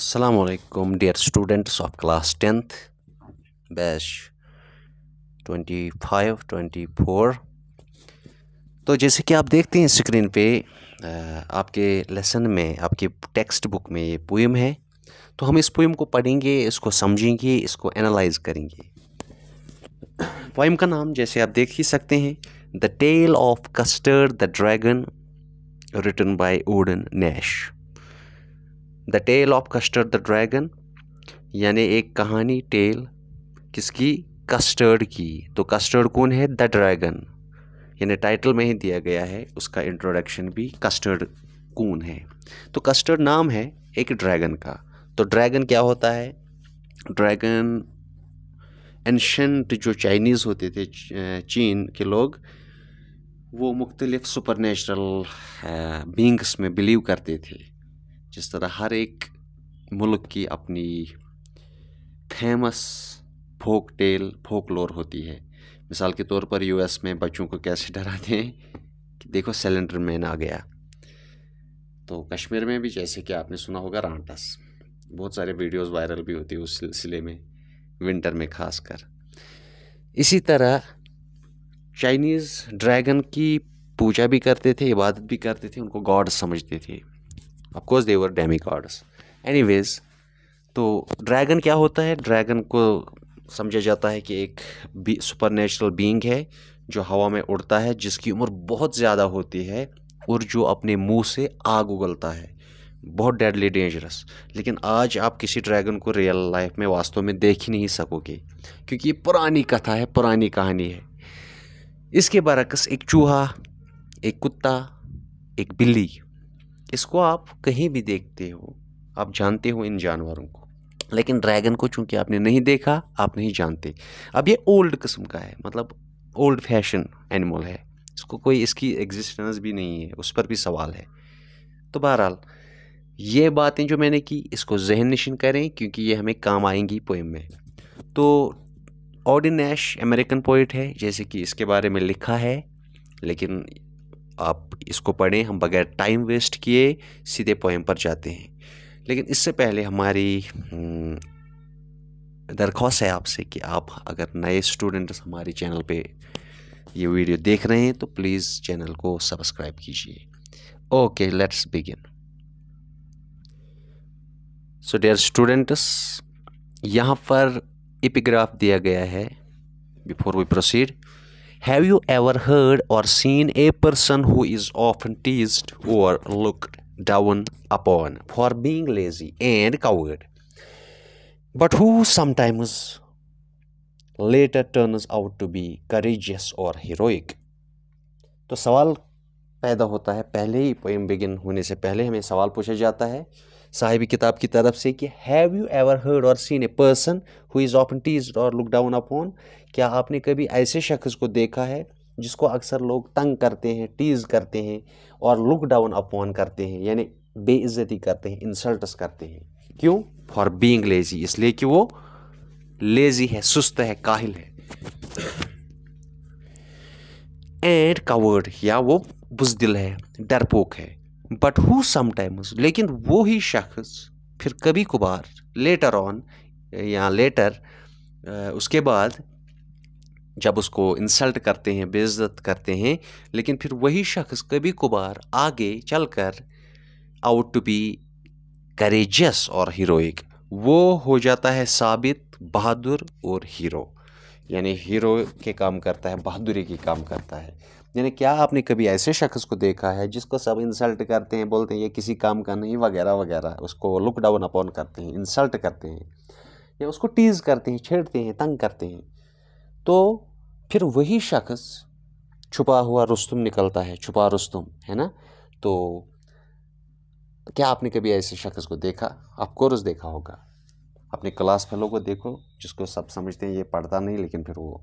असलकुम dear students of class tenth batch twenty five twenty four तो जैसे कि आप देखते हैं स्क्रीन पे आपके लेसन में आपके टेक्स्ट बुक में ये पोइम है तो हम इस पोइम को पढ़ेंगे इसको समझेंगे इसको एनालाइज करेंगे पोइम का नाम जैसे आप देख ही सकते हैं the tale of Custard the dragon written by Ogden Nash the tale of Custard the dragon यानी एक कहानी टेल किसकी कस्टर्ड की तो कस्टर्ड कौन है द ड्रैगन यानी टाइटल में ही दिया गया है उसका इंट्रोडक्शन भी कस्टर्ड कून है तो कस्टर्ड नाम है एक ड्रैगन का तो ड्रैगन क्या होता है ड्रैगन एंशंट जो चाइनीज़ होते थे चीन के लोग वो मुख्तलिफ सुपर नेचुरल बींग्स में बिलीव करते थे जिस तरह हर एक मुल्क की अपनी फेमस फोक टेल फोक लोर होती है मिसाल के तौर पर यूएस में बच्चों को कैसे डराते हैं कि देखो सिलेंडर मैन आ गया तो कश्मीर में भी जैसे कि आपने सुना होगा रांटस बहुत सारे वीडियोस वायरल भी होती है उस सिलसिले में विंटर में खासकर इसी तरह चाइनीज़ ड्रैगन की पूजा भी करते थे इबादत भी करते थे उनको गॉड समझते थे of course they were demi demigods ways तो ड्रैगन क्या होता है ड्रैगन को समझा जाता है कि एक बी, सुपर नेचुरल बींग है जो हवा में उड़ता है जिसकी उम्र बहुत ज़्यादा होती है और जो अपने मुंह से आग उगलता है बहुत डेडली डेंजरस लेकिन आज आप किसी ड्रैगन को रियल लाइफ में वास्तव में देख ही नहीं सकोगे क्योंकि ये पुरानी कथा है पुरानी कहानी है इसके बरक्स एक चूहा एक कुत्ता एक बिल्ली इसको आप कहीं भी देखते हो आप जानते हो इन जानवरों को लेकिन ड्रैगन को चूंकि आपने नहीं देखा आप नहीं जानते अब ये ओल्ड किस्म का है मतलब ओल्ड फैशन एनिमल है इसको कोई इसकी एग्जिस्टेंस भी नहीं है उस पर भी सवाल है तो बहरहाल ये बातें जो मैंने की इसको जहन नशीन करें क्योंकि ये हमें काम आएंगी पोएम में तो ऑडिनैश अमेरिकन पोइट है जैसे कि इसके बारे में लिखा है लेकिन आप इसको पढ़ें हम बगैर टाइम वेस्ट किए सीधे पोएम पर जाते हैं लेकिन इससे पहले हमारी हम्म, दरख्वास्त है आपसे कि आप अगर नए स्टूडेंट्स हमारे चैनल पे ये वीडियो देख रहे हैं तो प्लीज़ चैनल को सब्सक्राइब कीजिए okay let's begin so dear students यहाँ पर एपिग्राफ दिया गया है before we proceed Have you ever heard or seen a person who is often teased or looked down upon for being lazy and coward, but who sometimes later turns out to be courageous or heroic? तो सवाल पैदा होता है पहले ही poem begin होने से पहले हमें सवाल पूछा जाता है साहिब किताब की तरफ से कि हैव यू एवर हर्ड और seen a person who is often teased और लुक डाउन अपॉन क्या आपने कभी ऐसे शख्स को देखा है जिसको अक्सर लोग तंग करते हैं टीज़ करते हैं और लुक डाउन अपॉन करते हैं यानी बेइज्जती करते हैं इंसल्टस करते हैं क्यों फॉर बींग लेज़ी इसलिए कि वो लेज़ी है सुस्त है काहिल है एंड कवर्ड या वो बुजदिल है डरपोक है बट हु समटाइम्स लेकिन वो ही शख्स फिर कभी कभार लेटर ऑन या लेटर उसके बाद जब उसको इंसल्ट करते हैं बेइज्जत करते हैं लेकिन फिर वही शख्स कभी कभार आगे चलकर आउट टू बी करेजस और हीरोइक वो हो जाता है साबित बहादुर और हीरो यानी हीरो के काम करता है बहादुरी के काम करता है यानी क्या आपने कभी ऐसे शख्स को देखा है जिसको सब इंसल्ट करते हैं बोलते हैं ये किसी काम का नहीं वगैरह वगैरह उसको लुक डाउन अपॉन करते हैं इंसल्ट करते हैं या उसको टीज़ करते हैं छेड़ते हैं तंग करते हैं तो फिर वही शख्स छुपा हुआ रुस्तुम निकलता है छुपा रुस्तुम है ना तो क्या आपने कभी ऐसे शख्स को देखा आप कोर्स देखा होगा अपने क्लास फेलो को देखो जिसको सब समझते हैं ये पढ़ता नहीं लेकिन फिर वो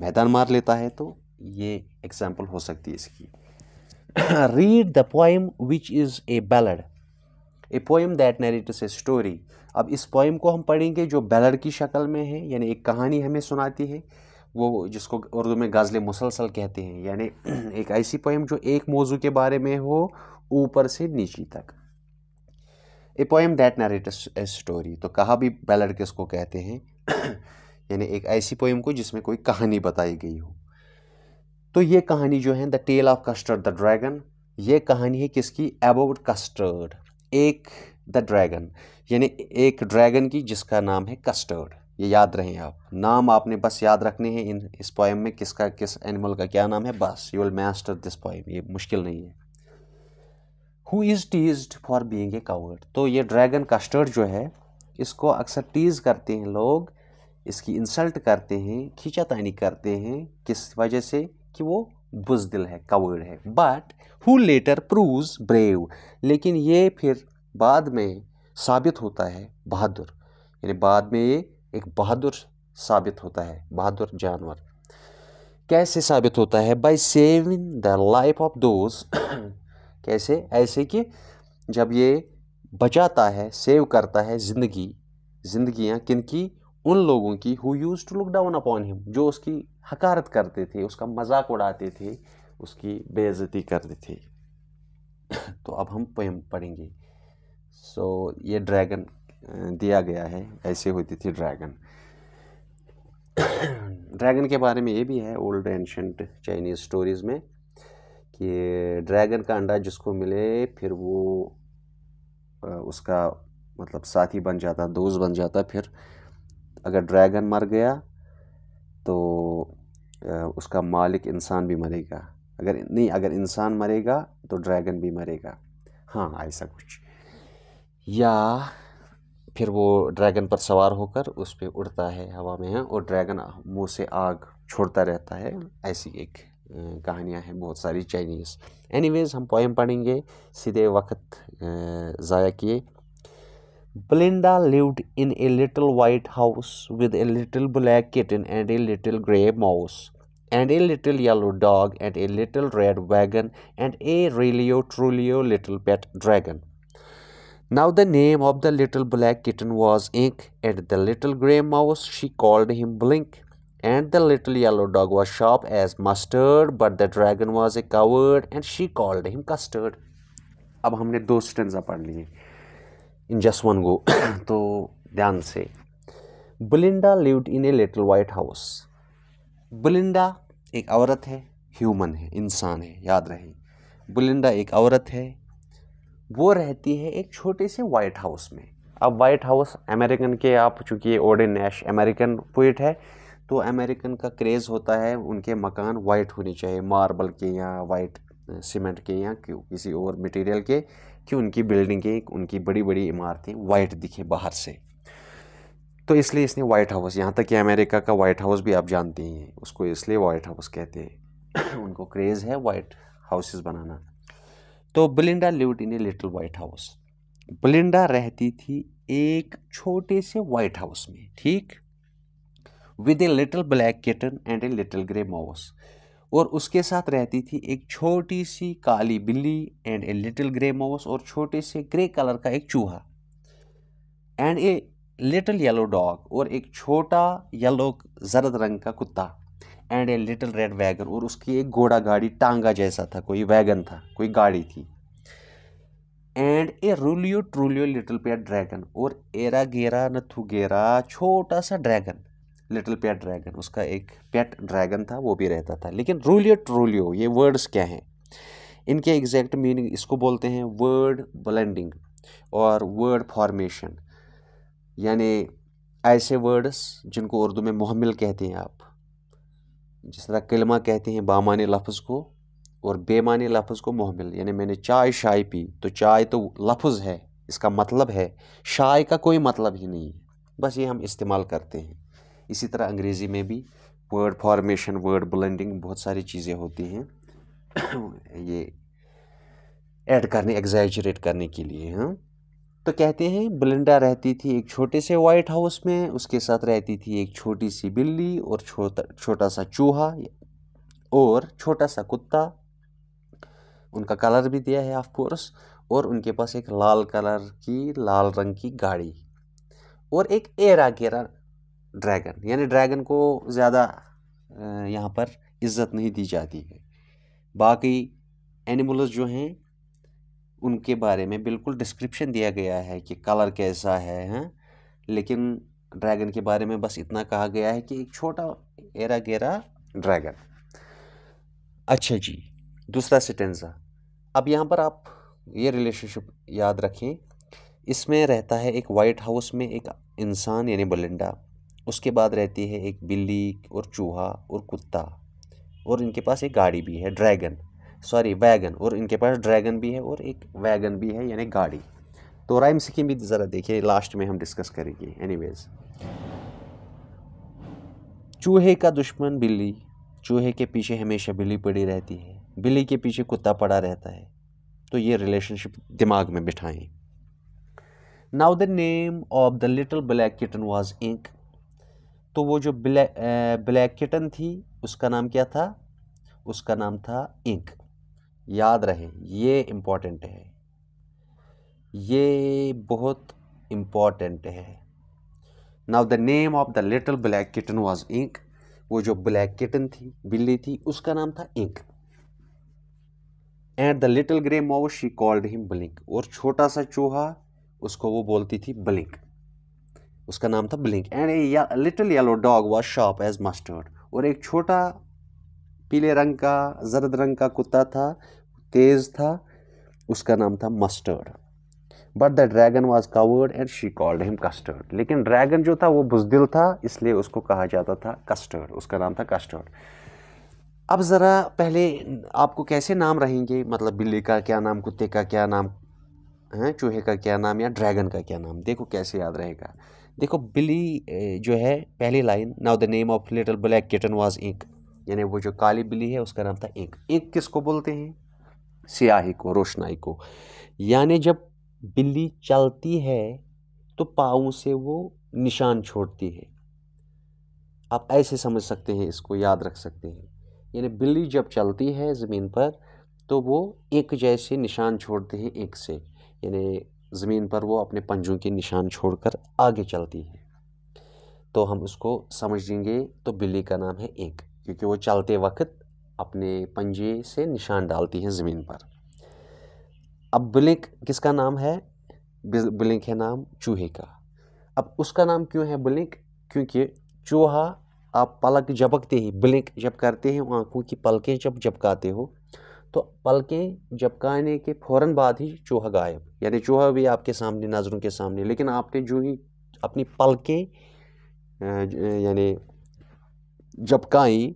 मैदान मार लेता है तो ये एग्जाम्पल हो सकती है इसकी read the poem which is a ballad a poem that narrates a story अब इस पोइम को हम पढ़ेंगे जो बैलड की शक्ल में है यानी एक कहानी हमें सुनाती है वो जिसको उर्दू में गजल मुसलसल कहते हैं यानी एक ऐसी पोइम जो एक मौजू के बारे में हो ऊपर से नीचे तक a poem that narrate a story तो कहा भी बैलड किसको कहते हैं यानी एक ऐसी पोएम को जिसमें कोई कहानी बताई गई हो तो ये कहानी जो है the tale of Custard the dragon ये कहानी है किसकी अबाउट कस्टर्ड एक द ड्रैगन यानी एक ड्रैगन की जिसका नाम है कस्टर्ड ये याद रहे आप नाम आपने बस याद रखने हैं इन इस पोएम में किसका किस एनिमल का क्या नाम है बस you will master this poem ये मुश्किल नहीं है who is teased for being a coward तो ये ड्रैगन कस्टर्ड जो है इसको अक्सर टीज़ करते हैं लोग इसकी इंसल्ट करते हैं खींचातानी करते हैं किस वजह से कि वो बुजदिल है कावर्ड है but who later prove brave लेकिन ये फिर बाद में साबित होता है बहादुर यानी बाद में ये एक बहादुर साबित होता है बहादुर जानवर कैसे साबित होता है by saving the life of those कैसे ऐसे कि जब ये बचाता है सेव करता है ज़िंदगी जिंदगियाँ किन की उन लोगों की who use to look down upon him जो उसकी हकारत करते थे उसका मजाक उड़ाते थे उसकी बेइज्जती करते थे तो अब हम पोएम पढ़ेंगे सो so, ये ड्रैगन दिया गया है ऐसे होती थी ड्रैगन ड्रैगन के बारे में ये भी है ओल्ड एंशंट चाइनीज़ स्टोरीज़ में कि ड्रैगन का अंडा जिसको मिले फिर वो उसका मतलब साथी बन जाता दोस्त बन जाता फिर अगर ड्रैगन मर गया तो उसका मालिक इंसान भी मरेगा अगर नहीं अगर इंसान मरेगा तो ड्रैगन भी मरेगा हाँ ऐसा कुछ या फिर वो ड्रैगन पर सवार होकर उस पर उड़ता है हवा में और ड्रैगन मुंह से आग छोड़ता रहता है ऐसी एक कहानियाँ हैं बहुत सारी चाइनीज़ एनीवेज हम पोएम पढ़ेंगे सीधे वक्त ज़ाया किए Belinda lived in a little white house with a little black kitten and a little grey mouse and a little yellow dog and a little red wagon and a Relio Trulio little pet dragon. Now the name of the little black kitten was Ink and the little grey mouse she called him Blink. And the little yellow dog was sharp as mustard, but the dragon was a coward, and she called him custard. ab humne do stanza pad liye in just one go to dhyan se belinda lived in a little white house belinda ek aurat hai human है इंसान है याद रहे बुलिंडा एक औरत है वो रहती है एक छोटे से वाइट हाउस में अब वाइट हाउस अमेरिकन के आप चूँकि ओडे नैश अमेरिकन पोइट है तो अमेरिकन का क्रेज़ होता है उनके मकान वाइट होने चाहिए मार्बल के या वाइट सीमेंट के या किसी और मटेरियल के कि उनकी के उनकी बड़ी बड़ी इमारतें वाइट दिखें बाहर से तो इसलिए इसने वाइट हाउस यहाँ तक कि अमेरिका का वाइट हाउस भी आप जानते ही हैं उसको इसलिए वाइट हाउस कहते हैं उनको क्रेज़ है वाइट हाउसेस बनाना तो Belinda lived in a little white house Belinda रहती थी एक छोटे से वाइट हाउस में ठीक with a little black kitten and a little grey mouse और उसके साथ रहती थी एक छोटी सी काली बिल्ली and a little grey mouse और छोटे से ग्रे कलर का एक चूहा and a little yellow dog और एक छोटा येलो जरद रंग का कुत्ता and a little red wagon और उसकी एक घोड़ा गाड़ी टांगा जैसा था कोई वैगन था कोई गाड़ी थी and a realio trulio little pet dragon और एरा गेरा गेरा छोटा सा ड्रैगन लिटिल पेट ड्रैगन उसका एक पेट ड्रैगन था वो भी रहता था लेकिन रूलियो ट्रोलियो ये वर्ड्स क्या हैं इनके एग्जैक्ट मीनिंग इसको बोलते हैं वर्ड ब्लेंडिंग और वर्ड फॉर्मेशन यानी ऐसे वर्ड्स जिनको उर्दू में मुहमिल कहते हैं आप जिस तरह कलमा कहते हैं बामाने लफ्ज़ को और बेमानी लफ्ज़ को मुहमिल यानी मैंने चाय शाय पी तो चाय तो लफ्ज़ है इसका मतलब है शाय का कोई मतलब ही नहीं है बस ये हम इस्तेमाल करते हैं इसी तरह अंग्रेज़ी में भी वर्ड फॉर्मेशन वर्ड ब्लेंडिंग बहुत सारी चीज़ें होती हैं ये ऐड करने एग्जैचरेट करने के लिए हाँ तो कहते हैं ब्लिंडा रहती थी एक छोटे से वाइट हाउस में उसके साथ रहती थी एक छोटी सी बिल्ली और छोटा छोटा सा चूहा और छोटा सा कुत्ता उनका कलर भी दिया है ऑफ कोर्स और उनके पास एक लाल कलर की लाल रंग की गाड़ी और एक एरा गेरा ड्रैगन यानी ड्रैगन को ज़्यादा यहाँ पर इज्जत नहीं दी जाती है बाकी एनिमल्स जो हैं उनके बारे में बिल्कुल डिस्क्रिप्शन दिया गया है कि कलर कैसा है हैं लेकिन ड्रैगन के बारे में बस इतना कहा गया है कि एक छोटा एरा गेरा ड्रैगन अच्छा जी दूसरा सिटेंजा अब यहाँ पर आप ये रिलेशनशिप याद रखें इसमें रहता है एक वाइट हाउस में एक इंसान यानी बलिंडा उसके बाद रहती है एक बिल्ली और चूहा और कुत्ता और इनके पास एक गाड़ी भी है ड्रैगन सॉरी वैगन और इनके पास ड्रैगन भी है और एक वैगन भी है यानी गाड़ी तो राइम सिक्किम भी ज़रा देखिए लास्ट में हम डिस्कस करेंगे एनीवेज चूहे का दुश्मन बिल्ली चूहे के पीछे हमेशा बिल्ली पड़ी रहती है बिल्ली के पीछे कुत्ता पड़ा रहता है तो ये रिलेशनशिप दिमाग में बिठाएं now the name of the little black kitten was Ink तो वो जो ब्लैक ब्लैक किटन थी उसका नाम क्या था उसका नाम था इंक याद रहे ये इम्पॉर्टेंट है ये बहुत इम्पॉर्टेंट है now the name of the little black kitten was Ink वो जो ब्लैक किटन थी बिल्ली थी उसका नाम था Ink and the little grey mouse she called him Blink और छोटा सा चूहा उसको वो बोलती थी ब्लिंक उसका नाम था Blink and a little yellow dog was sharp as Mustard और एक छोटा पीले रंग का जरद रंग का कुत्ता था तेज़ था उसका नाम था Mustard but the dragon was coward and she called him Custard लेकिन ड्रैगन जो था वो बुजदिल था इसलिए उसको कहा जाता था कस्टर्ड उसका नाम था कस्टर्ड अब ज़रा पहले आपको कैसे नाम रहेंगे मतलब बिल्ली का क्या नाम कुत्ते का क्या नाम हैं चूहे का क्या नाम या ड्रैगन का क्या नाम देखो कैसे याद रहेगा देखो बिली जो है पहली line now the name of little black kitten was Ink यानी वो जो काली बिली है उसका नाम था इंक इंक किसको बोलते हैं स्याही को रोशनाई को यानी जब बिल्ली चलती है तो पाँव से वो निशान छोड़ती है आप ऐसे समझ सकते हैं इसको याद रख सकते हैं यानी बिल्ली जब चलती है ज़मीन पर तो वो एक जैसे निशान छोड़ते हैं एक से यानी ज़मीन पर वो अपने पंजों के निशान छोड़कर आगे चलती है तो हम उसको समझ लेंगे तो बिल्ली का नाम है इंक क्योंकि वो चलते वक्त अपने पंजे से निशान डालती है ज़मीन पर अब ब्लिंक किसका नाम है ब्लिंक है नाम चूहे का अब उसका नाम क्यों है ब्लिंक क्योंकि चूहा आप पलक झपकते ही ब्लिंक जब करते हैं आँखों की पलकें जब झपकाते हो तो पलकें झपकाने के फ़ौर बाद ही चूहा गायब यानी चूहा भी आपके सामने नज़रों के सामने लेकिन आपने जो ही अपनी पलकें यानी झपकाई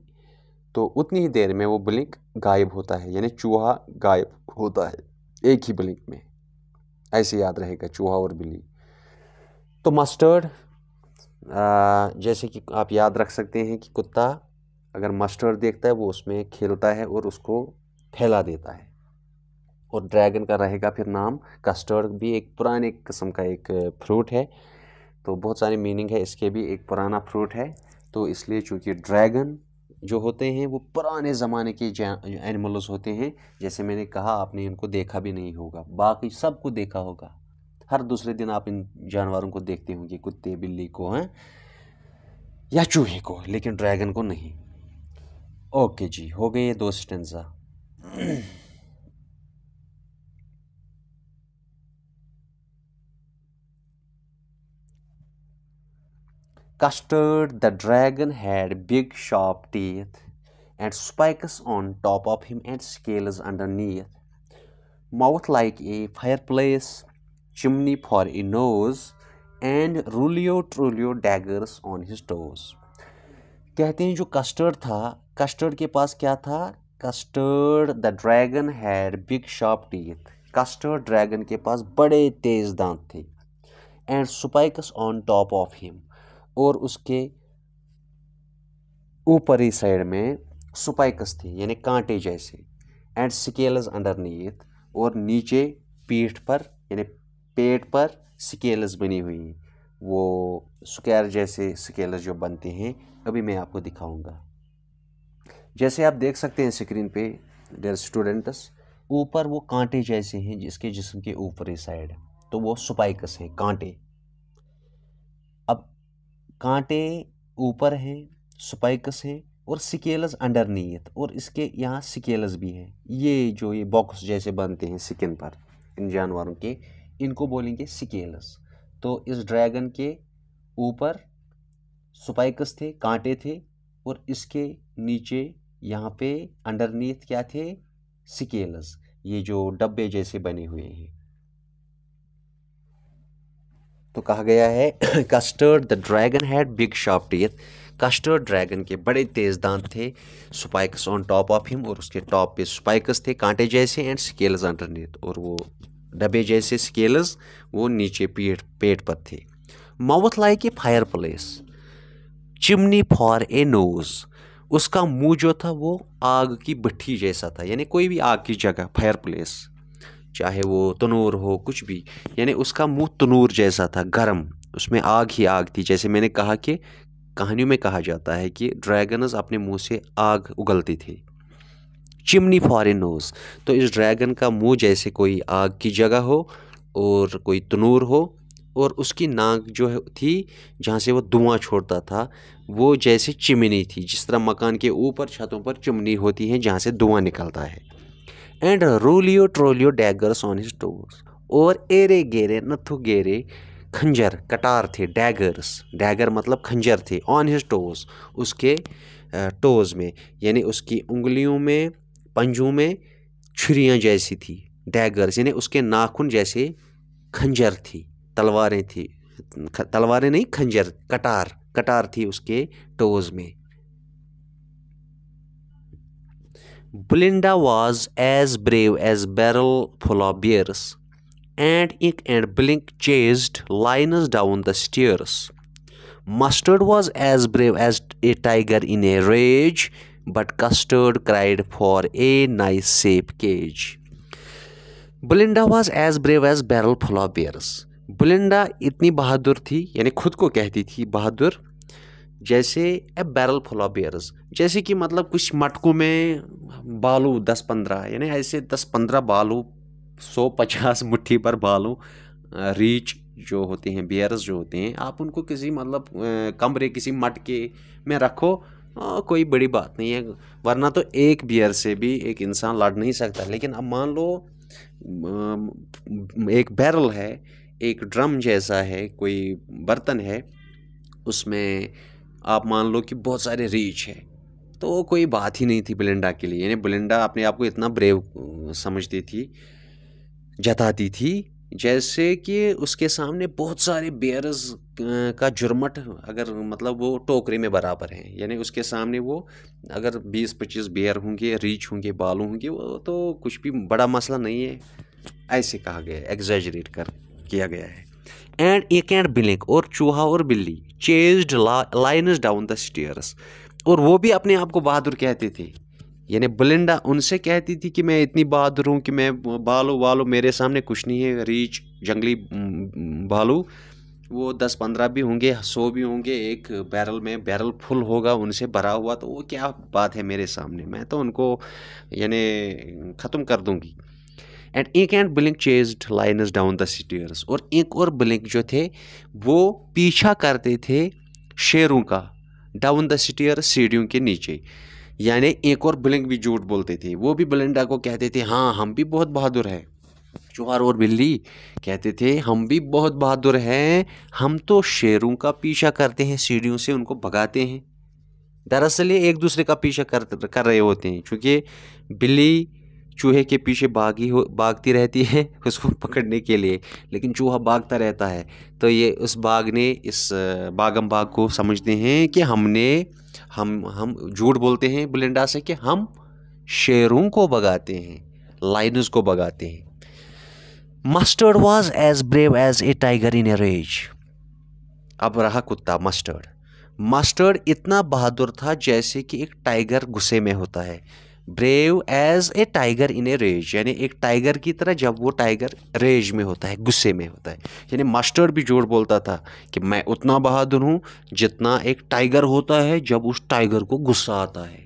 तो उतनी ही देर में वो ब्लिंक गायब होता है यानी चूहा गायब होता है एक ही ब्लिंक में ऐसे याद रहेगा चूहा और बिल्ली तो मस्टर्ड जैसे कि आप याद रख सकते हैं कि कुत्ता अगर मस्टर्ड देखता है वो उसमें खेलता है और उसको फैला देता है और ड्रैगन का रहेगा फिर नाम कस्टर्ड भी एक पुराने किस्म का एक फ्रूट है तो बहुत सारी मीनिंग है इसके भी एक पुराना फ्रूट है तो इसलिए चूँकि ड्रैगन जो होते हैं वो पुराने ज़माने के एनिमल्स होते हैं जैसे मैंने कहा आपने इनको देखा भी नहीं होगा बाकी सबको देखा होगा हर दूसरे दिन आप इन जानवरों को देखते होंगे कुत्ते बिल्ली को हैं या चूहे को लेकिन ड्रैगन को नहीं ओके जी हो गए ये दो stanza Custard the dragon had big sharp teeth and spikes on top of him and scales underneath. Mouth like a fireplace, chimney for a nose, and rulio trulio daggers on his toes. कहते हैं जो custard था custard के पास क्या था Custard the dragon had big sharp teeth Custard dragon के पास बड़े तेज दांत थे and spikes on top of him और उसके ऊपरी साइड में सुपाइकस थे यानी कांटे जैसे एंड स्केल्स अंडरनीथ और नीचे पीठ पर यानी पेट पर स्केल्स बनी हुई वो स्क्वायर जैसे स्केल्स जो बनते हैं अभी मैं आपको दिखाऊंगा जैसे आप देख सकते हैं स्क्रीन पे डेयर स्टूडेंट्स ऊपर वो कांटे जैसे हैं जिसके जिसम के ऊपरी साइड तो वो सुपाइकस हैं कांटे कांटे ऊपर हैं स्पाइकस हैं और सिकेलस अंडरनीथ तो और इसके यहाँ सिकेलस भी हैं ये जो ये बॉक्स जैसे बनते हैं सिकिन पर इन जानवरों के इनको बोलेंगे सिकेलस तो इस ड्रैगन के ऊपर सुपाइकस थे कांटे थे और इसके नीचे यहाँ पे अंडर क्या थे सिकेलस ये जो डब्बे जैसे बने हुए हैं तो कहा गया है Custard the dragon had big sharp teeth Custard dragon के बड़े तेज दांत थे spikes on top of him और उसके टॉप पे स्पाइक्स थे कांटे जैसे एंड स्केल्स अंडरनीथ और वो डबे जैसे स्केल्स वो नीचे पेट पेट पर थे mouth like a fireplace chimney for a nose उसका मुंह जो था वो आग की भट्ठी जैसा था यानी कोई भी आग की जगह फायर प्लेस चाहे वो तनूर हो कुछ भी यानी उसका मुंह तनूर जैसा था गर्म उसमें आग ही आग थी जैसे मैंने कहा कि कहानियों में कहा जाता है कि ड्रैगन्स अपने मुंह से आग उगलती थी चिमनी फॉरन नोज तो इस ड्रैगन का मुंह जैसे कोई आग की जगह हो और कोई तनूर हो और उसकी नाक जो थी जहाँ से वो धुआँ छोड़ता था वो जैसे चिमनी थी जिस तरह मकान के ऊपर छतों पर चिमनी होती है जहाँ से धुआँ निकलता है and realio trulio daggers on his toes और एरे गेरे नथु गेरे खंजर कटार थे डैगर्स डैगर मतलब खंजर थे ऑन हिज टोज उसके टोज में यानी उसकी उंगलियों में पंजों में छुरियाँ जैसी थी डैगर्स यानी उसके नाखून जैसे खंजर थी तलवारें थी तलवारें नहीं खंजर कटार कटार थी उसके टोज़ में Belinda was as brave as barrel full of Bears, and Ink and Blink chased lions down the stairs. Mustard was as brave as a tiger in a rage, but Custard cried for a nice safe cage. Belinda was as brave as barrel full of bears. Belinda इतनी बहादुर थी यानी खुद को कहती थी बहादुर जैसे a barrel full of bears जैसे कि मतलब कुछ मटकों में बालू दस पंद्रह यानी ऐसे दस पंद्रह बालू सौ पचास मुट्ठी पर बालू रीच जो होते हैं बियर्स जो होते हैं आप उनको किसी मतलब कमरे किसी मटके में रखो आ, कोई बड़ी बात नहीं है वरना तो एक बियर से भी एक इंसान लड़ नहीं सकता लेकिन अब मान लो एक बैरल है एक ड्रम जैसा है कोई बर्तन है उसमें आप मान लो कि बहुत सारे रीच है तो वो कोई बात ही नहीं थी बिलिंडा के लिए यानी बिलिंडा अपने आप को इतना ब्रेव समझती थी जताती थी जैसे कि उसके सामने बहुत सारे बेयर्स का जुर्मट अगर मतलब वो टोकरे में बराबर हैं यानी उसके सामने वो अगर 20-25 बेयर होंगे रीच होंगे बालू होंगे वो तो कुछ भी बड़ा मसला नहीं है ऐसे कहा गया एग्जेजरेट कर किया गया है एंड ए कैंट ब्लिंक और चूहा और बिल्ली chased lions down the stairs और वो भी अपने आप को बहादुर कहते थे यानी बलिंडा उनसे कहती थी कि मैं इतनी बहादुर हूँ कि मैं बालू बालू मेरे सामने कुछ नहीं है रीच जंगली बालू वो दस पंद्रह भी होंगे सौ भी होंगे एक बैरल में बैरल फुल होगा उनसे भरा हुआ तो वो क्या बात है मेरे सामने मैं तो उनको यानी ख़त्म कर दूँगी एंड एक and Blink chased lions down the stairs और एक और ब्लिंक जो थे वो पीछा करते थे शेरों का डाउन द स्टेयर सीढ़ियों के नीचे यानी एक और ब्लिंक भी झूठ बोलते थे वो भी बलिंडा को कहते थे हाँ हम भी बहुत बहादुर हैं चुहार और बिल्ली कहते थे हम भी बहुत बहादुर हैं हम तो शेरों का पीछा करते हैं सीढ़ियों से उनको भगाते हैं दरअसल ये एक दूसरे का पीछा कर कर रहे होते हैं क्योंकि बिल्ली चूहे के पीछे भागी हो भागती रहती है उसको पकड़ने के लिए लेकिन चूहा भागता रहता है तो ये उस बाघ ने इस बागम बाघ को समझते हैं कि हमने हम हम झूठ बोलते हैं बुलेंडा से कि हम शेरों को भगाते हैं लाइनस को भगाते हैं Mustard was as brave as a tiger in a rage अब रहा कुत्ता मस्टर्ड मस्टर्ड इतना बहादुर था जैसे कि एक टाइगर गुस्से में होता है brave as a tiger in a rage यानी एक टाइगर की तरह जब वो टाइगर रेज में होता है गुस्से में होता है यानी मास्टर भी जोर बोलता था कि मैं उतना बहादुर हूँ जितना एक टाइगर होता है जब उस टाइगर को गुस्सा आता है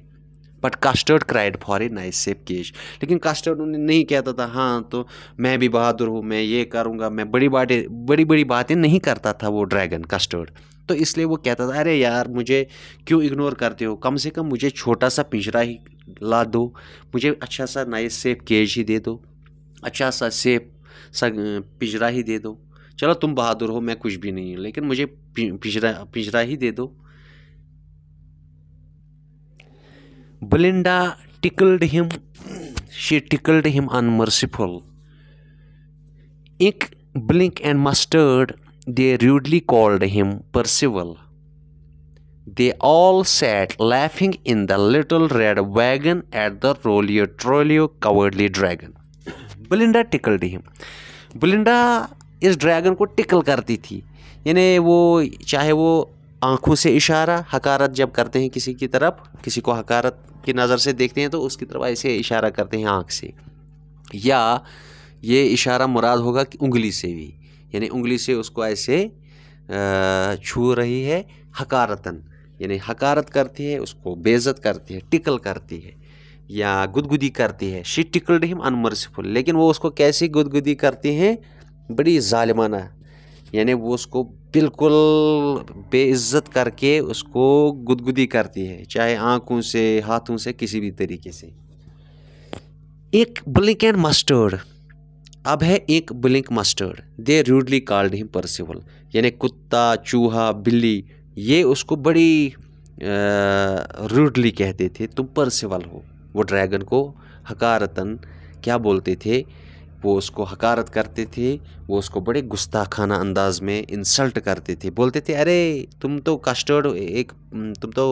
but Custard cried for a nice safe cage लेकिन कास्टर्ड उन्हें नहीं कहता था हाँ तो मैं भी बहादुर हूँ मैं ये करूँगा मैं बड़ी बातें बड़ी बड़ी बातें नहीं करता था वो ड्रैगन कास्टर्ड तो इसलिए वो कहता था अरे यार मुझे क्यों इग्नोर करते हो कम से कम मुझे छोटा सा पिंजरा ही ला दो मुझे अच्छा सा नाइस सेफ केज ही दे दो अच्छा सा सेफ सा पिजरा ही दे दो चलो तुम बहादुर हो मैं कुछ भी नहीं हूँ लेकिन मुझे पिजरा पिजरा ही दे दो Belinda tickled him she tickled him unmercifully Ink Blink and Mustard they rudely called him Percival They all sat laughing in the little red wagon at the realio trulio cowardly dragon. Belinda tickled Belinda इस dragon को tackle करती थी यानी वो चाहे वो आंखों से इशारा हकारत जब करते हैं किसी की तरफ किसी को हकारत की नज़र से देखते हैं तो उसकी तरफ ऐसे इशारा करते हैं आँख से या ये इशारा मुराद होगा कि उंगली से भी यानी उंगली से उसको ऐसे छू रही है हकारतन यानी हकारत करती है उसको बेज़त करती है टिकल करती है या गुदगुदी करती है शी टिकल्ड हिम अनमर्सीफुल लेकिन वो उसको कैसी गुदगुदी करती हैं बड़ी ालिमाना यानी वो उसको बिल्कुल बेइज्जत करके उसको गुदगुदी करती है चाहे आँखों से हाथों से किसी भी तरीके से एक ब्लिंक एंड मस्टर्ड अब है एक Blink Mustard they rudely called him Percival यानी कुत्ता चूहा बिल्ली ये उसको बड़ी रूडली कहते थे तुम परसिवल हो वो ड्रैगन को हकारतन क्या बोलते थे वो उसको हकारत करते थे वो उसको बड़े गुस्ताखाना अंदाज में इंसल्ट करते थे बोलते थे अरे तुम तो कस्टर्ड एक तुम तो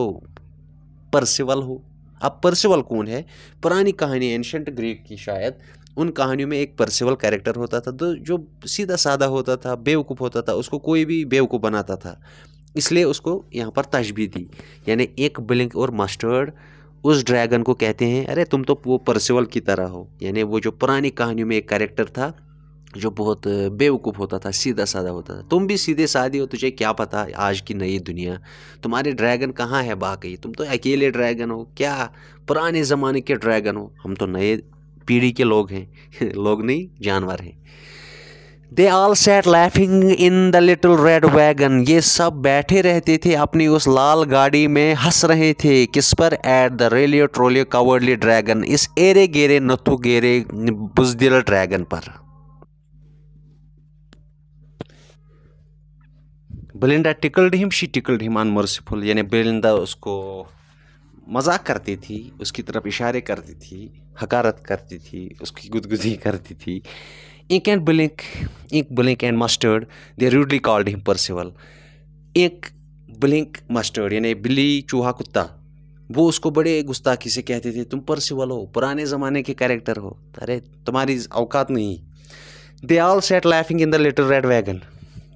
परसिवल हो अब परसिवल कौन है पुरानी कहानी एंशंट ग्रीक की शायद उन कहानियों में एक परसिवल कैरेक्टर होता था तो जो सीधा सादा होता था बेवकूफ़ होता था उसको कोई भी बेवकूफ़ बनाता था इसलिए उसको यहाँ पर तशबी दी यानी एक ब्लिंक और मस्टर्ड उस ड्रैगन को कहते हैं अरे तुम तो वो परसिवल की तरह हो यानी वो जो पुरानी कहानियों में एक कैरेक्टर था जो बहुत बेवकूफ़ होता था सीधा साधा होता था तुम भी सीधे साधे हो तुझे क्या पता आज की नई दुनिया तुम्हारे ड्रैगन कहाँ है बाकी तुम तो अकेले ड्रैगन हो क्या पुराने ज़माने के ड्रैगन हो हम तो नए पीढ़ी के लोग हैं लोग नहीं जानवर हैं they all sat laughing in the little red wagon ये सब बैठे रहते थे अपनी उस लाल गाड़ी में हंस रहे थे किस पर at the realio trulio cowardly dragon इस एरे गेरे नथु गेरे बुजदिल ड्रैगन पर Belinda tickled him she tickled him unmercifully यानी बलिंदा उसको मजाक करती थी उसकी तरफ इशारे करती थी हकारत करती थी उसकी गुदगुदी करती थी Ink and Blink Ink Blink and Mustard they rudely called him Percival Ink Blink Mustard यानी बिल्ली चूहा कुत्ता वो उसको बड़े गुस्ताखी से कहते थे तुम परसिवल हो पुराने ज़माने के कैरेक्टर हो अरे तुम्हारी औकात नहीं they all sat laughing in the little red wagon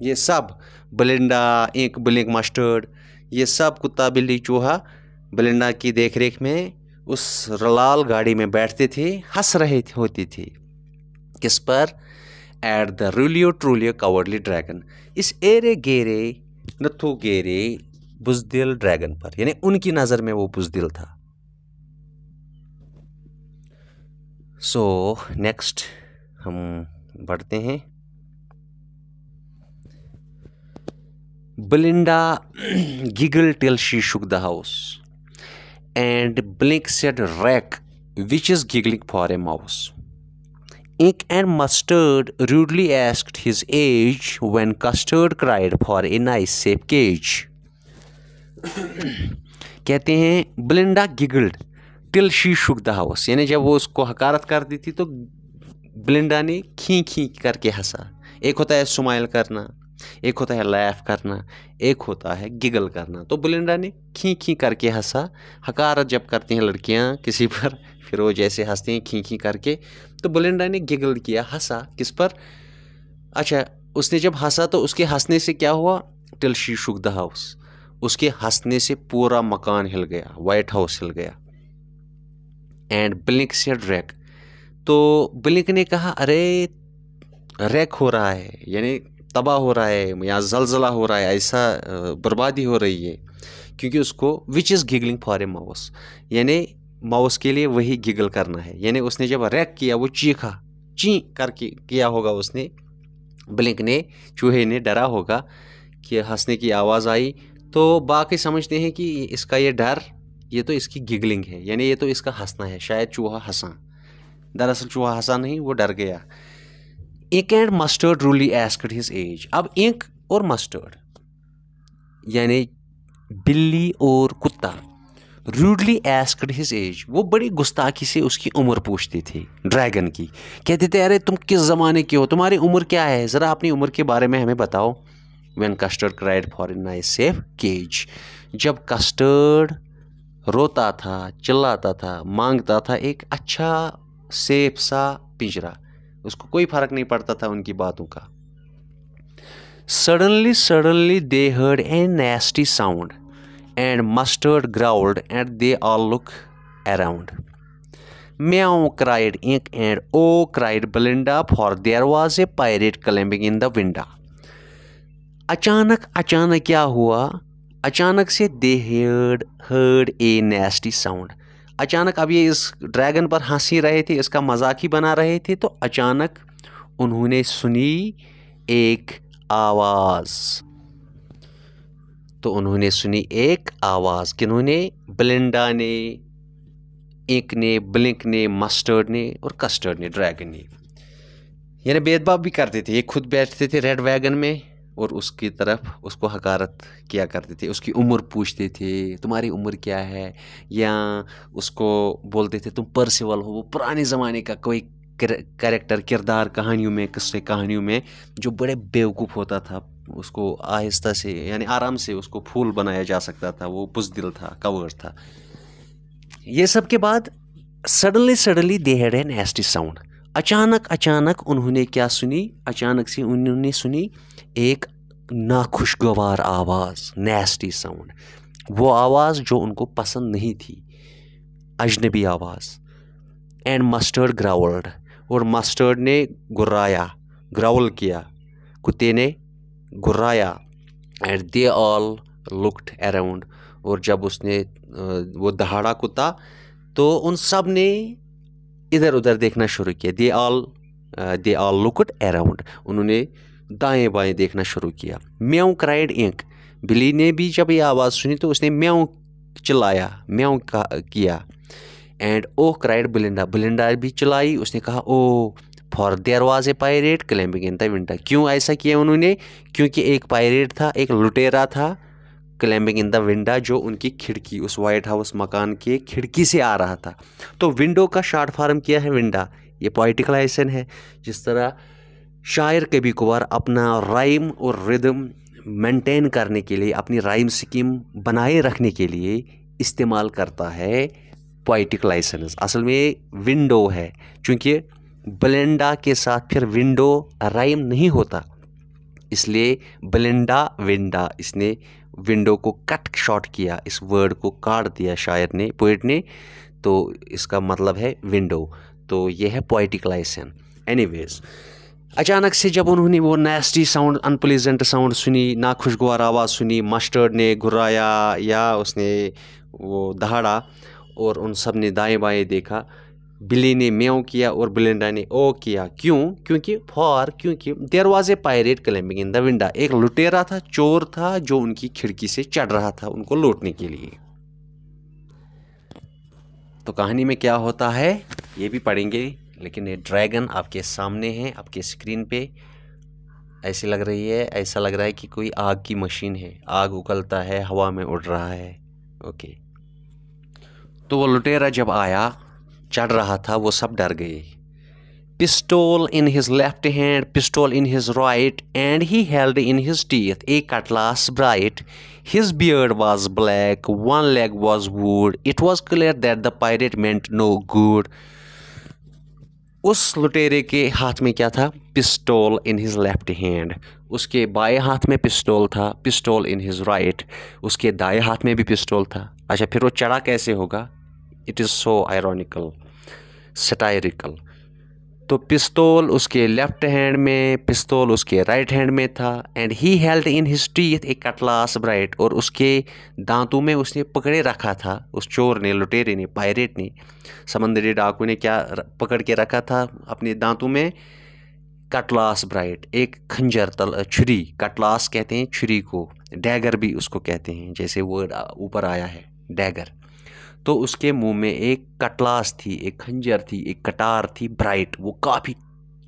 ये सब बलिंडा इंक ब्लिंक मस्टर्ड ये सब कुत्ता बिल्ली चूहा बलिंडा की देखरेख में उस रलाल गाड़ी में बैठते थे हंस रहे होती थी किस पर at the realio trulio cowardly dragon इस एरे गेरे नथु गेरे बुजदिल ड्रैगन पर यानी उनकी नज़र में वो बुजदिल था सो so, नेक्स्ट हम बढ़ते हैं Belinda giggle till she shook the house and Blink said rack which is giggling for a mouse Ink and Mustard rudely asked his age when Custard cried for a nice safe cage. कहते हैं Belinda giggled till she shook the house यानी जब वो उसको हकारत कर दी थी तो ब्लिंडा ने खी खी करके हंसा एक होता है स्माइल करना एक होता है लाइफ करना एक होता है गिगल करना तो ब्लिंडा ने खी खी करके हंसा हकारत जब करती हैं लड़कियां किसी पर फिर वो जैसे हंसती हैं खी खी करके तो बुलिंडा ने गिगल किया हंसा किस पर अच्छा उसने जब हंसा तो उसके हंसने से क्या हुआ till she shook the house उसके हंसने से पूरा मकान हिल गया वाइट हाउस हिल गया एंड ब्लिंक सेड रैक तो ब्लिंक ने कहा अरे रैक हो रहा है यानी तबाह हो रहा है या जलजला हो रहा है ऐसा बर्बादी हो रही है क्योंकि उसको which is giggling for a mouse यानी माउस के लिए वही गिगल करना है यानी उसने जब रैक किया वो चीखा ची करके किया होगा उसने ब्लिंक ने चूहे ने डरा होगा कि हंसने की आवाज़ आई तो बाकी समझते हैं कि इसका ये डर ये तो इसकी गिगलिंग है यानी ये तो इसका हंसना है शायद चूहा हंसा दरअसल चूहा हंसा नहीं वो डर गया इंक एंड मस्टर्ड रूली एस्कड हिज एज अब इंक और मस्टर्ड यानी बिल्ली और कुत्ता रूडली एस्कड हिज एज वो बड़ी गुस्ताखी से उसकी उम्र पूछती थी ड्रैगन की कहते थे अरे तुम किस ज़माने के हो तुम्हारी उम्र क्या है ज़रा अपनी उम्र के बारे में हमें बताओ when Custard cried for a आई सेफ केज जब कस्टर्ड रोता था चिल्लाता था मांगता था एक अच्छा सेफ सा पिंजरा उसको कोई फ़र्क नहीं पड़ता था उनकी बातों का suddenly suddenly they heard a nasty sound and Mustard growled and they are look around meow cried Ink and oh cried Belinda for there was a pirate climbing in the window अचानक अचानक क्या हुआ अचानक से they had heard a nasty sound अचानक अब ये इस ड्रैगन पर हंसी रहे थे इसका मजाक ही बना रहे थे तो अचानक उन्होंने सुनी एक आवाज़ तो उन्होंने सुनी एक आवाज़ कि उन्होंने ब्लेंडा ने एक ने ब्लिंक ने मस्टर्ड ने और कस्टर्ड ने ड्रैगन ने यानी भेदभाव भी करते थे ये खुद बैठते थे रेड वैगन में और उसकी तरफ उसको हकारत किया करते थे उसकी उम्र पूछते थे तुम्हारी उम्र क्या है या उसको बोलते थे तुम परसिवल हो वो पुराने ज़माने का कोई करेक्टर किरदार कहानियों में किस्से कहानियों में जो बड़े बेवकूफ़ होता था उसको आहिस्ता से यानी आराम से उसको फूल बनाया जा सकता था वो पुजदिल था कवर था ये सब के बाद suddenly suddenly they had a nasty sound अचानक अचानक उन्होंने क्या सुनी अचानक से उन्होंने सुनी एक नाखुशगवार आवाज़ नेस्टी साउंड वो आवाज़ जो उनको पसंद नहीं थी अजनबी आवाज़ एंड मस्टर्ड ग्राउल्ड और मस्टर्ड ने गुर्राया ग्राउल किया कुत्ते ने गुर्राया and they all looked around और जब उसने वो दहाड़ा कुत्ता तो उन सब ने इधर उधर देखना शुरू किया they all they all looked around उन्होंने दाएं बाएं देखना शुरू किया म्यों क्राइड इंक बिली ने भी जब ये आवाज़ सुनी तो उसने म्यों चिल्लाया म्याऊँ किया एंड ओह क्राइड बिलिंडा बिलिंडा भी चिल्लाई उसने कहा oh for there was a pirate climb in the winter क्यों ऐसा किया उन्होंने क्योंकि एक पायरेट था एक लुटेरा था क्लैम्बिंग इन द विंडो जो उनकी खिड़की उस वाइट हाउस मकान के खिड़की से आ रहा था तो विंडो का शार्ट फॉर्म किया है विंडा ये पोइटिकलाइजेशन है जिस तरह शायर कभी कुमार अपना राइम और रिदम मेंटेन करने के लिए अपनी राइम स्कीम बनाए रखने के लिए इस्तेमाल करता है पोइटिकल लाइसेंस असल में विंडो है चूँकि ब्लेंडा के साथ फिर विंडो राइम नहीं होता इसलिए ब्लेंडा विंडा इसने विंडो को कट शॉर्ट किया इस वर्ड को काट दिया शायर ने पोइट ने तो इसका मतलब है विंडो तो यह है पोइटिकलाइसन एनीवेज अचानक से जब उन्होंने वो नेस्टी साउंड अनप्लीजेंट साउंड सुनी नाखुशगवार आवाज़ सुनी मस्टर्ड ने घुराया या उसने वो दहाड़ा और उन सब ने दाएँ बाएँ देखा बिली ने म्याओ किया और बिलिंडा ने ओ किया क्यों क्योंकि फॉर क्योंकि there was a pirate climbing in the window एक लुटेरा था चोर था जो उनकी खिड़की से चढ़ रहा था उनको लौटने के लिए तो कहानी में क्या होता है ये भी पढ़ेंगे लेकिन ये ड्रैगन आपके सामने है आपके स्क्रीन पे ऐसी लग रही है ऐसा लग रहा है कि कोई आग की मशीन है आग उकलता है हवा में उड़ रहा है ओके तो वो लुटेरा जब आया चढ़ रहा था वो सब डर गए pistol in his left hand pistol in his right and he held in his teeth a cutlass bright his beard was black one leg was wood it was clear that the pirate meant no good उस लुटेरे के हाथ में क्या था pistol in his left hand उसके बाएं हाथ में पिस्टोल था पिस्टोल इन हिज राइट उसके दाएं हाथ में भी पिस्टोल था अच्छा फिर वो चढ़ा कैसे होगा it is so ironical satirical तो पिस्तौल उसके लेफ्ट हैंड में पिस्तौल उसके राइट हैंड में था and he held in his teeth a cutlass bright और उसके दांतों में उसने पकड़े रखा था उस चोर ने लुटेरे ने पायरेट ने समंदरी डाकू ने क्या पकड़ के रखा था अपने दांतों में कटलास ब्राइट एक खंजर तल छुरी कटलास कहते हैं छुरी को डैगर भी उसको कहते हैं जैसे वर्ड ऊपर आया है डैगर तो उसके मुंह में एक कटलास थी एक खंजर थी एक कटार थी ब्राइट वो काफ़ी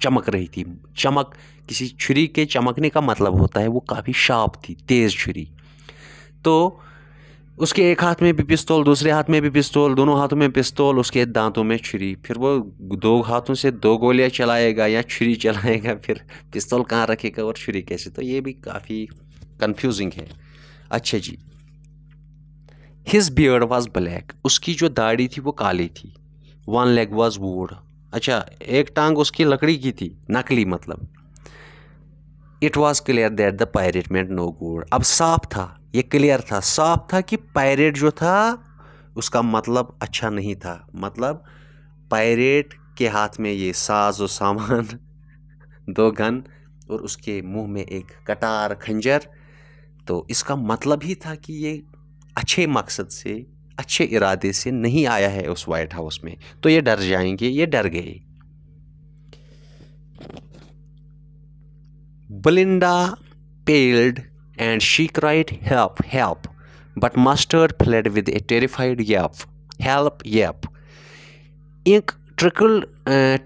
चमक रही थी चमक किसी छुरी के चमकने का मतलब होता है वो काफ़ी शार्प थी तेज़ छुरी तो उसके एक हाथ में भी पिस्तौल दूसरे हाथ में भी पिस्तौल दोनों हाथों में पिस्तौल उसके दांतों में छुरी फिर वो दो हाथों से दो गोलियां चलाएगा या छुरी चलाएगा फिर पिस्तौल कहाँ रखेगा और छुरी कैसे तो ये भी काफ़ी कंफ्यूजिंग है अच्छा जी हिज बियर्ड वॉज ब्लैक उसकी जो दाढ़ी थी वो काली थी वन लेग वॉज वूड अच्छा एक टांग उसकी लकड़ी की थी नकली मतलब it was clear that the pirate meant no good अब साफ था ये क्लियर था साफ था कि पायरेट जो था उसका मतलब अच्छा नहीं था मतलब पायरेट के हाथ में ये साज और सामान दो गन और उसके मुंह में एक कटार खंजर तो इसका मतलब ही था कि ये अच्छे मकसद से अच्छे इरादे से नहीं आया है उस वाइट हाउस में तो ये डर जाएंगे ये डर गए Belinda paled and she cried help help but Mustard fled with a terrified yelp help yelp Ink trickle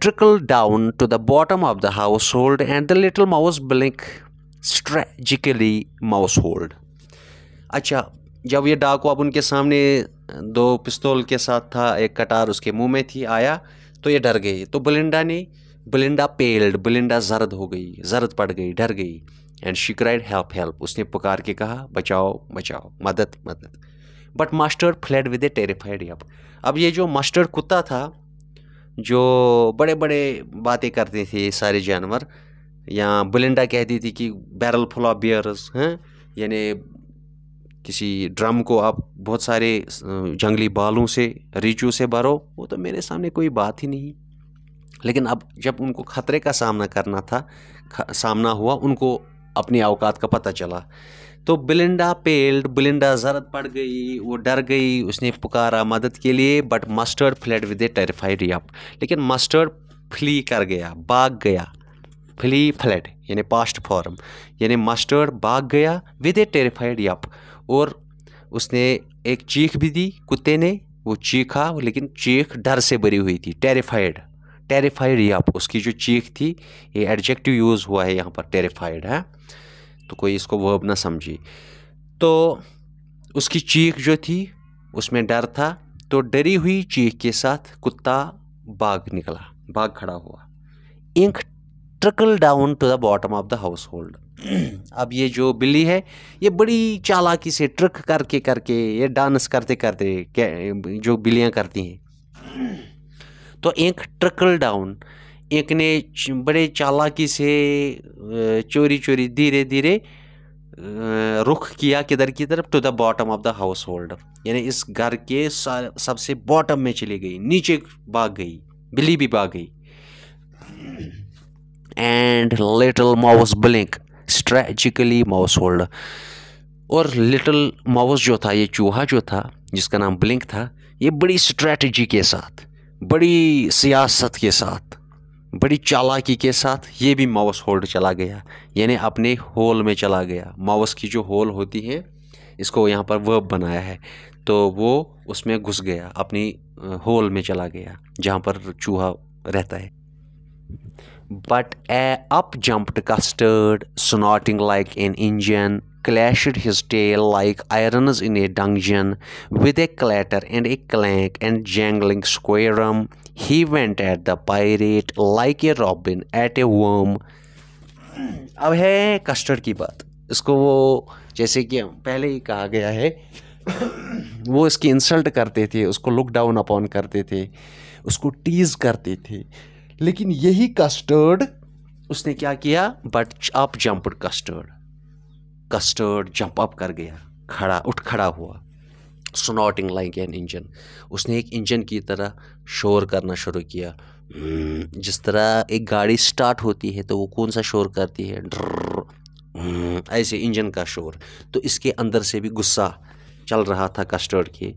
trickle down to the bottom of the household and the little mouse Blink strategically mouseholed अच्छा जब ये डाकू अब उनके सामने दो पिस्तौल के साथ था एक कटार उसके मुंह में थी आया तो ये डर गई तो बलिंडा ने बलिंडा पेल्ड बलिंडा जर्द हो गई जर्द पड़ गई डर गई and she cried help help उसने पुकार के कहा बचाओ बचाओ मदद मदद but Mustard fled with a terrified अब अब ये जो मास्टर कुत्ता था जो बड़े बड़े बातें करते थे ये सारे जानवर या बुलिंडा कहती थी कि बैरल फुल ऑफ बियर्स हैं यानी किसी ड्रम को आप बहुत सारे जंगली बालों से रिचू से भरो वो तो मेरे सामने कोई बात ही नहीं लेकिन अब जब उनको ख़तरे का सामना करना था सामना हुआ उनको अपनी अवकात का पता चला तो बिलिंडा पेल्ड बिलिंडा जरद पड़ गई वो डर गई उसने पुकारा मदद के लिए but Mustard fled with a terrified yelp लेकिन मस्टर्ड फ्ली कर गया भाग गया फ्ली फ्लैट यानी पास्ट फॉर्म यानी मस्टर्ड भाग गया विद ए टेरिफाइड यप और उसने एक चीख भी दी कुत्ते ने वो चीखा लेकिन चीख डर से भरी हुई थी टेरिफाइड टेरिफाइड ये आप उसकी जो चीख थी ये एडजेक्टिव यूज़ हुआ है यहाँ पर टेरिफाइड है हाँ? तो कोई इसको वर्ब ना समझी तो उसकी चीख जो थी उसमें डर था तो डरी हुई चीख के साथ कुत्ता बाघ निकला बाघ खड़ा हुआ Ink trickle down to the bottom of the household अब ये जो बिल्ली है ये बड़ी चालाकी से ट्रक करके करके ये डांस करते करते जो बिल्लियाँ करती हैं तो एक ट्रकल डाउन एक ने बड़े चालाकी से चोरी चोरी धीरे धीरे रुख किया किधर की तरफ to the bottom of the household यानी इस घर के सबसे बॉटम में चली गई नीचे भाग गई बिल्ली भी भाग गई and little mouse Blink strategically mouseholed और लिटिल माउस जो था ये चूहा जो था जिसका नाम ब्लिंक था ये बड़ी स्ट्रैटेजी के साथ बड़ी सियासत के साथ बड़ी चालाकी के साथ ये भी माउस होल्ड चला गया यानी अपने होल में चला गया माउस की जो होल होती है इसको यहाँ पर वर्ब बनाया है तो वो उसमें घुस गया अपनी होल में चला गया जहाँ पर चूहा रहता है But a up jumped Custard, snorting like an engine, clashed his tail like irons in a dungeon. With a clatter and a clank and jangling squirm, he went at the pirate like a robin at a worm. अब है custard की बात इसको वो जैसे कि पहले ही कहा गया है वो इसकी इंसल्ट करते थे उसको लुक डाउन अपॉन करते थे उसको टीज़ करते थे लेकिन यही कस्टर्ड उसने क्या किया but up jump Custard Custard jump up कर गया खड़ा उठ खड़ा हुआ स्नॉटिंग लाइक एन इंजन उसने एक इंजन की तरह शोर करना शुरू किया hmm, जिस तरह एक गाड़ी स्टार्ट होती है तो वो कौन सा शोर करती है hmm, ऐसे इंजन का शोर तो इसके अंदर से भी गुस्सा चल रहा था कस्टर्ड की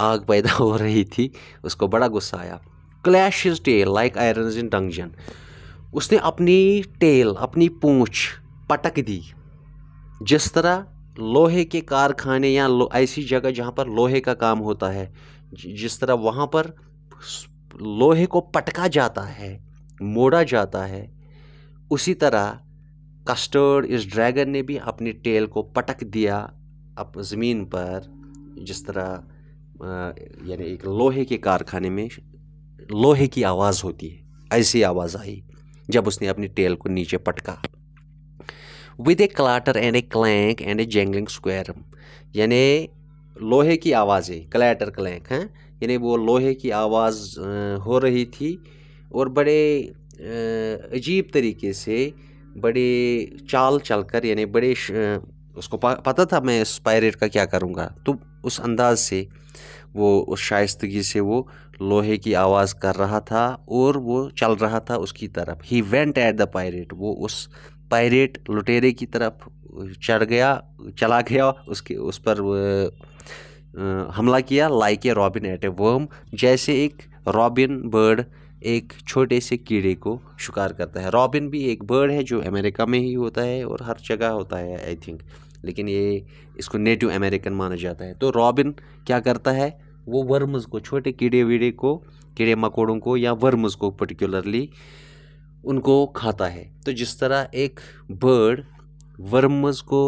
आग पैदा हो रही थी उसको बड़ा गुस्सा आया clash his tail like iron in dungeon उसने अपनी टेल अपनी पूँछ पटक दी जिस तरह लोहे के कारखाने या ऐसी जगह जहाँ पर लोहे का काम होता है जिस तरह वहाँ पर लोहे को पटका जाता है मोड़ा जाता है उसी तरह कस्टर्ड इस ड्रैगन ने भी अपनी टेल को पटक दिया अप ज़मीन पर जिस तरह यानी एक लोहे के कारखाने में लोहे की आवाज़ होती है ऐसी आवाज़ आई जब उसने अपनी टेल को नीचे पटका with a clatter and a clank and a jangling squirm यानी लोहे की आवाज़ें क्लैटर क्लैंक हैं यानी वो लोहे की आवाज़ हो रही थी और बड़े अजीब तरीके से बड़े चाल चल कर यानी बड़े उसको पता था मैं इस पायरेट का क्या करूँगा तो उस अंदाज से वो शाइस्तगी से वो लोहे की आवाज़ कर रहा था और वो चल रहा था उसकी तरफ he went at the pirate वो उस पायरेट लुटेरे की तरफ चढ़ गया चला गया उसके उस पर हमला किया like a robin at a worm जैसे एक रॉबिन बर्ड एक छोटे से कीड़े को शिकार करता है रॉबिन भी एक बर्ड है जो अमेरिका में ही होता है और हर जगह होता है आई थिंक लेकिन ये इसको नेटिव अमेरिकन माना जाता है तो रॉबिन क्या करता है वो वर्म्स को छोटे कीड़े वीड़े को कीड़े मकोड़ों को या वर्म्स को पर्टिकुलरली उनको खाता है तो जिस तरह एक बर्ड वर्म्स को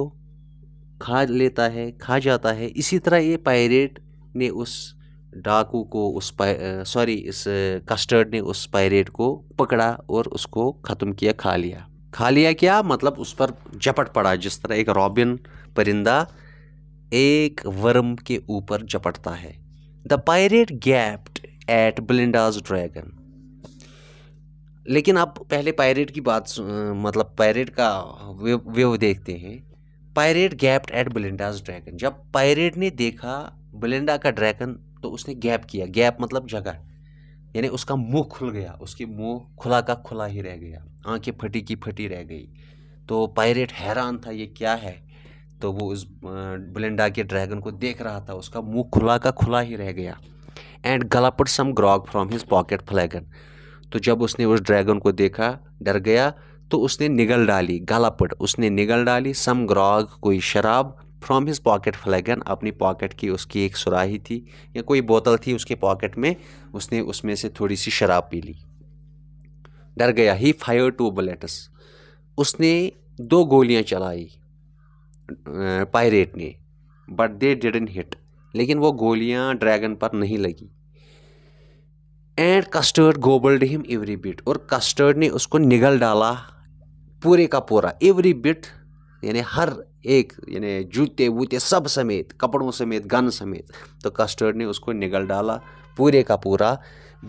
खा लेता है खा जाता है इसी तरह ये पायरेट ने उस डाकू को उस सॉरी इस कस्टर्ड ने उस पायरेट को पकड़ा और उसको ख़त्म किया खा लिया खा लिया क्या मतलब उस पर झपट पड़ा जिस तरह एक रॉबिन परिंदा एक वर्म के ऊपर झपटता है the pirate gaped at Belinda's dragon लेकिन आप पहले पायरेट की बात मतलब पायरेट का व्यव वेव देखते हैं pirate gaped at Belinda's dragon जब पायरेट ने देखा बलिंडा का ड्रैगन तो उसने गैप किया गैप मतलब जगह यानी उसका मुंह खुल गया उसके मुंह खुला का खुला ही रह गया आंखें फटी की फटी रह गई तो पायरेट हैरान था ये क्या है तो वो उस बुलेंडा के ड्रैगन को देख रहा था उसका मुंह खुला का खुला ही रह गया and gulped some grog from his pocket flagon तो जब उसने उस ड्रैगन को देखा डर गया तो उसने निगल डाली गलापट उसने निगल डाली सम ग्रॉग कोई शराब फ्रॉम हिज पॉकेट फ्लैगन अपनी पॉकेट की उसकी एक सुराही थी या कोई बोतल थी उसके पॉकेट में उसने उसमें से थोड़ी सी शराब पी ली डर गया ही फायर टू बुलेट्स उसने दो गोलियां चलाई पायरेट ने बट दे डिडन हिट लेकिन वो गोलियां ड्रैगन पर नहीं लगी and Custard gobbled him every bit और कस्टर्ड ने उसको निगल डाला पूरे का पूरा एवरी बिट यानी हर एक यानी जूते वूते सब समेत कपड़ों समेत गन समेत तो कस्टर्ड ने उसको निगल डाला पूरे का पूरा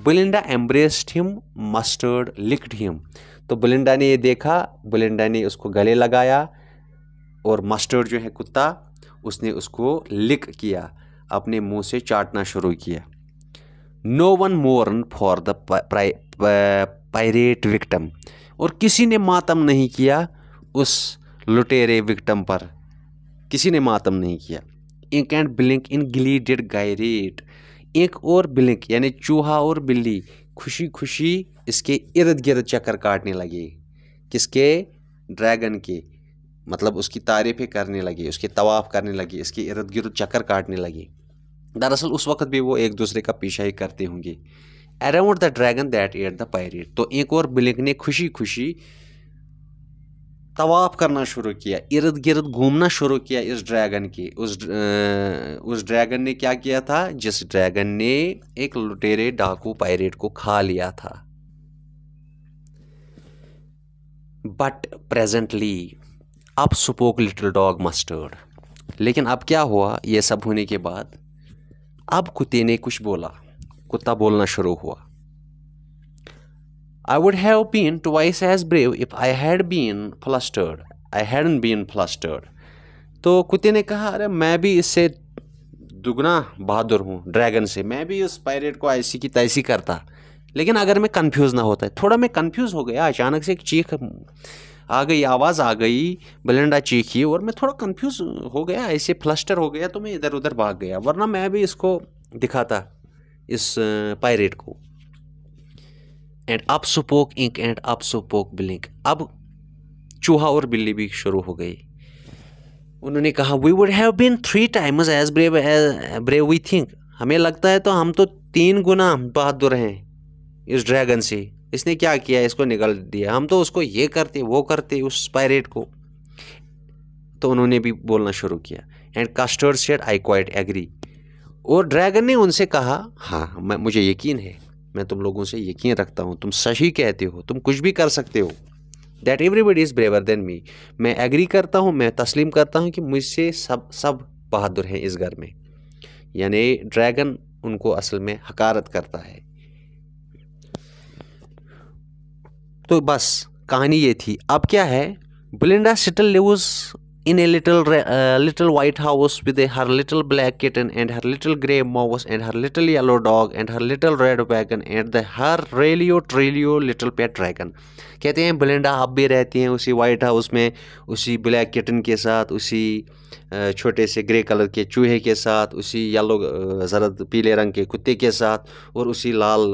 Belinda embraced him Mustard licked him तो बुलिंडा ने ये देखा बुलिंडा ने उसको गले लगाया और मस्टर्ड जो है कुत्ता उसने उसको लिक किया अपने मुंह से चाटना शुरू किया no one mourned for the pirate victim और किसी ने मातम नहीं किया उस लुटेरे विक्टम पर किसी ने मातम नहीं किया ink and Blink in glee did gyrate Ink और ब्लिंक यानी चूहा और बिल्ली खुशी खुशी इसके इर्द गिर्द चक्कर काटने लगे किसके ड्रैगन के मतलब उसकी तारीफ़ें करने लगी उसके तवाफ़ करने लगी इसके इर्द गिर्द चक्कर काटने लगी दरअसल उस वक्त भी वो एक दूसरे का पीछा ही करते होंगे around the dragon that ate the pirate तो एक और बिलिंग ने खुशी खुशी तवाफ़ करना शुरू किया इर्द गिर्द घूमना शुरू किया इस ड्रैगन के उस उस ड्रैगन ने क्या किया था जिस ड्रैगन ने एक लुटेरे डाकू पायरेट को खा लिया था but presently up spoke little dog Mustard लेकिन अब क्या हुआ ये सब होने के बाद अब कुत्ते ने कुछ बोला कुत्ता बोलना शुरू हुआ I would have been twice as brave if I had been flustered I had been flustered तो कुत्ते ने कहा अरे मैं भी इससे दुगना बहादुर हूँ ड्रैगन से मैं भी उस पायरेट को ऐसी की तैसी करता लेकिन अगर मैं कंफ्यूज ना होता है थोड़ा मैं कंफ्यूज हो गया अचानक से एक चीख आ गई आवाज़ आ गई बलिंडा चीखी और मैं थोड़ा कंफ्यूज हो गया ऐसे फ्लस्टर हो गया तो मैं इधर उधर भाग गया वरना मैं भी इसको दिखाता इस पायरेट को and up spoke Ink and up spoke Blink अब चूहा और बिल्ली भी शुरू हो गई उन्होंने कहा we would have been three times as brave as brave we think हमें लगता है तो हम तो तीन गुना बहादुर हैं इस ड्रैगन से इसने क्या किया इसको निकल दिया हम तो उसको ये करते वो करते उस पायरेट को तो उन्होंने भी बोलना शुरू किया and Custard said I quite agree और ड्रैगन ने उनसे कहा हाँ मैं मुझे यकीन है मैं तुम लोगों से यकीन रखता हूँ तुम सही कहते हो तुम कुछ भी कर सकते हो that everybody is braver than me मैं एग्री करता हूँ मैं तस्लीम करता हूँ कि मुझसे सब सब बहादुर हैं इस घर में यानी ड्रैगन उनको असल में हकारत करता है तो बस कहानी ये थी अब क्या है Belinda settle lives in a little little white house with a her little black kitten and her little grey mouse and her little yellow dog and her little red wagon and the her realio trulio little pet dragon कहते हैं बिलिंडा अब भी रहती हैं उसी white house में उसी black kitten के साथ उसी uh, छोटे से ग्रे कलर के चूहे के साथ उसी येलो uh, जरद पीले रंग के कुत्ते के साथ और उसी लाल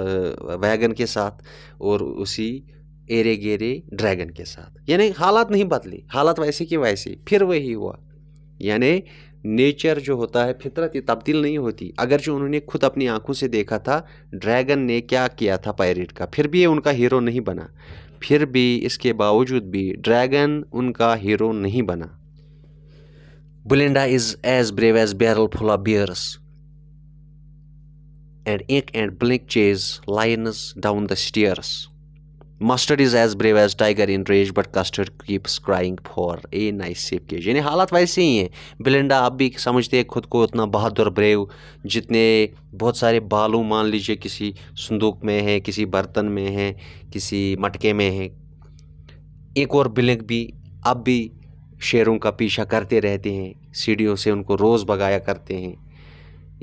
वैगन uh, के साथ और उसी एरे गेरे ड्रैगन के साथ यानी हालात नहीं बदली हालात वैसे की वैसे फिर वही हुआ यानी नेचर जो होता है फितरत ये तब्दील नहीं होती अगर जो उन्होंने खुद अपनी आंखों से देखा था ड्रैगन ने क्या किया था पायरेट का फिर भी ये उनका हीरो नहीं बना फिर भी इसके बावजूद भी ड्रैगन उनका हीरो नहीं बना Belinda is as brave as barrel full of bears and एक and Blink chase lions down the stairs Mustard is as brave as tiger in rage but Custard keeps crying for a nice safe cage यानी हालात वैसे ही हैं बिलिंडा आप भी समझते हैं खुद को उतना बहादुर ब्रेव जितने बहुत सारे बालू मान लीजिए किसी संदूक में है किसी बर्तन में है किसी मटके में है एक और बिलिंग भी अब भी शेरों का पीछा करते रहते हैं सीढ़ियों से उनको रोज़ भगाया करते हैं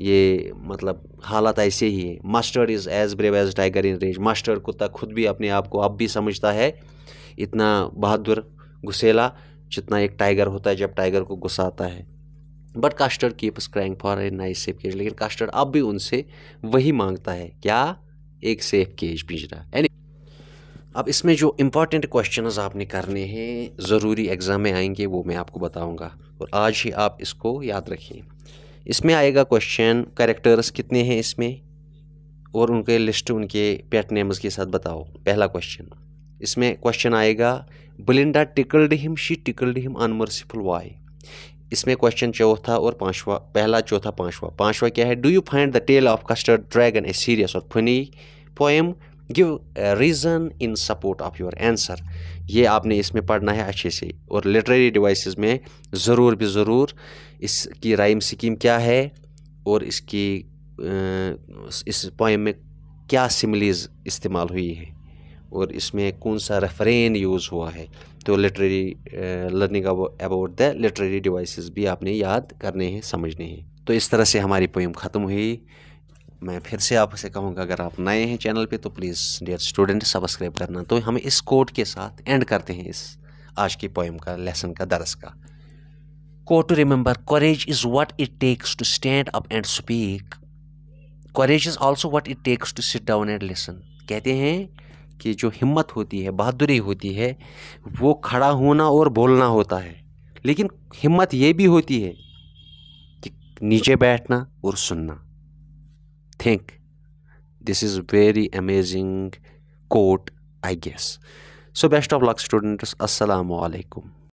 ये मतलब हालात ऐसे ही है Mustard is as brave as tiger in rage Mustard कुत्ता खुद भी अपने आप को अब भी समझता है इतना बहादुर घुसेला जितना एक टाइगर होता है जब टाइगर को गुस्सा आता है but Custard keeps crying for a nice safe cage लेकिन कास्टर अब भी उनसे वही मांगता है क्या एक सेफ केज भेजना एनी अब इसमें जो इम्पॉर्टेंट क्वेश्चन आपने करने हैं ज़रूरी एग्ज़ाम में आएंगे वो मैं आपको बताऊँगा और आज ही आप इसको याद रखिए इसमें आएगा क्वेश्चन करेक्टर्स कितने हैं इसमें और उनके लिस्ट उनके पेट नेम्स के साथ बताओ पहला क्वेश्चन इसमें क्वेश्चन आएगा Belinda tickled him she tickled him unmercifully इसमें क्वेश्चन चौथा और पांचवा पहला चौथा पांचवा पांचवा क्या है do you find the tale of Custard dragon a serious और funny poem give reason in support of your answer ये आपने इसमें पढ़ना है अच्छे से और लिटरेरी डिवाइसेस में ज़रूर भी ज़रूर इसकी राइम स्कीम क्या है और इसकी इस पोइम में क्या सिमिलीज़ इस्तेमाल हुई है और इसमें कौन सा रेफरेन यूज़ हुआ है तो literary learning about the literary devices भी आपने याद करने हैं समझने हैं तो इस तरह से हमारी पोइम ख़त्म हुई मैं फिर से आपसे कहूँगा अगर आप नए हैं चैनल पे तो प्लीज़ डियर स्टूडेंट सब्सक्राइब करना तो हम इस कोट के साथ एंड करते हैं इस आज की पोएम का लेसन का दरस का quote to remember courage is what it takes to stand up and speak courage is also what it takes to sit down and listen कहते हैं कि जो हिम्मत होती है बहादुरी होती है वो खड़ा होना और बोलना होता है लेकिन हिम्मत ये भी होती है कि नीचे बैठना और सुनना think this is very amazing quote i guess so best of luck students assalamu alaikum